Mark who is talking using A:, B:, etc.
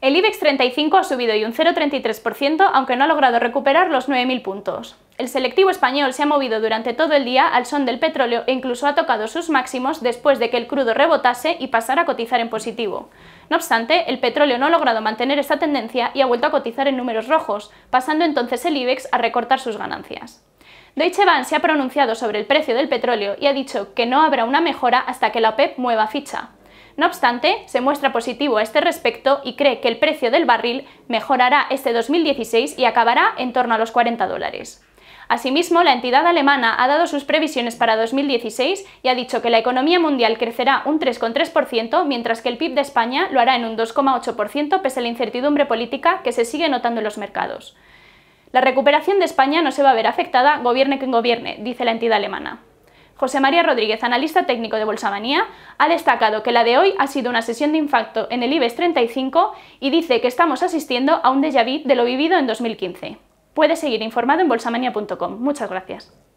A: El IBEX 35 ha subido y un 0,33%, aunque no ha logrado recuperar los 9.000 puntos. El selectivo español se ha movido durante todo el día al son del petróleo e incluso ha tocado sus máximos después de que el crudo rebotase y pasara a cotizar en positivo. No obstante, el petróleo no ha logrado mantener esta tendencia y ha vuelto a cotizar en números rojos, pasando entonces el IBEX a recortar sus ganancias. Deutsche Bank se ha pronunciado sobre el precio del petróleo y ha dicho que no habrá una mejora hasta que la OPEP e mueva ficha. No obstante, se muestra positivo a este respecto y cree que el precio del barril mejorará este 2016 y acabará en torno a los 40 dólares. Asimismo, la entidad alemana ha dado sus previsiones para 2016 y ha dicho que la economía mundial crecerá un 3,3%, mientras que el PIB de España lo hará en un 2,8% pese a la incertidumbre política que se sigue notando en los mercados. La recuperación de España no se va a ver afectada, gobierne quien gobierne, dice la entidad alemana. José María Rodríguez, analista técnico de Bolsamanía, ha destacado que la de hoy ha sido una sesión de impacto en el IBEX 35 y dice que estamos asistiendo a un déjà vu de lo vivido en 2015. Puede seguir informado en bolsamania.com. Muchas gracias.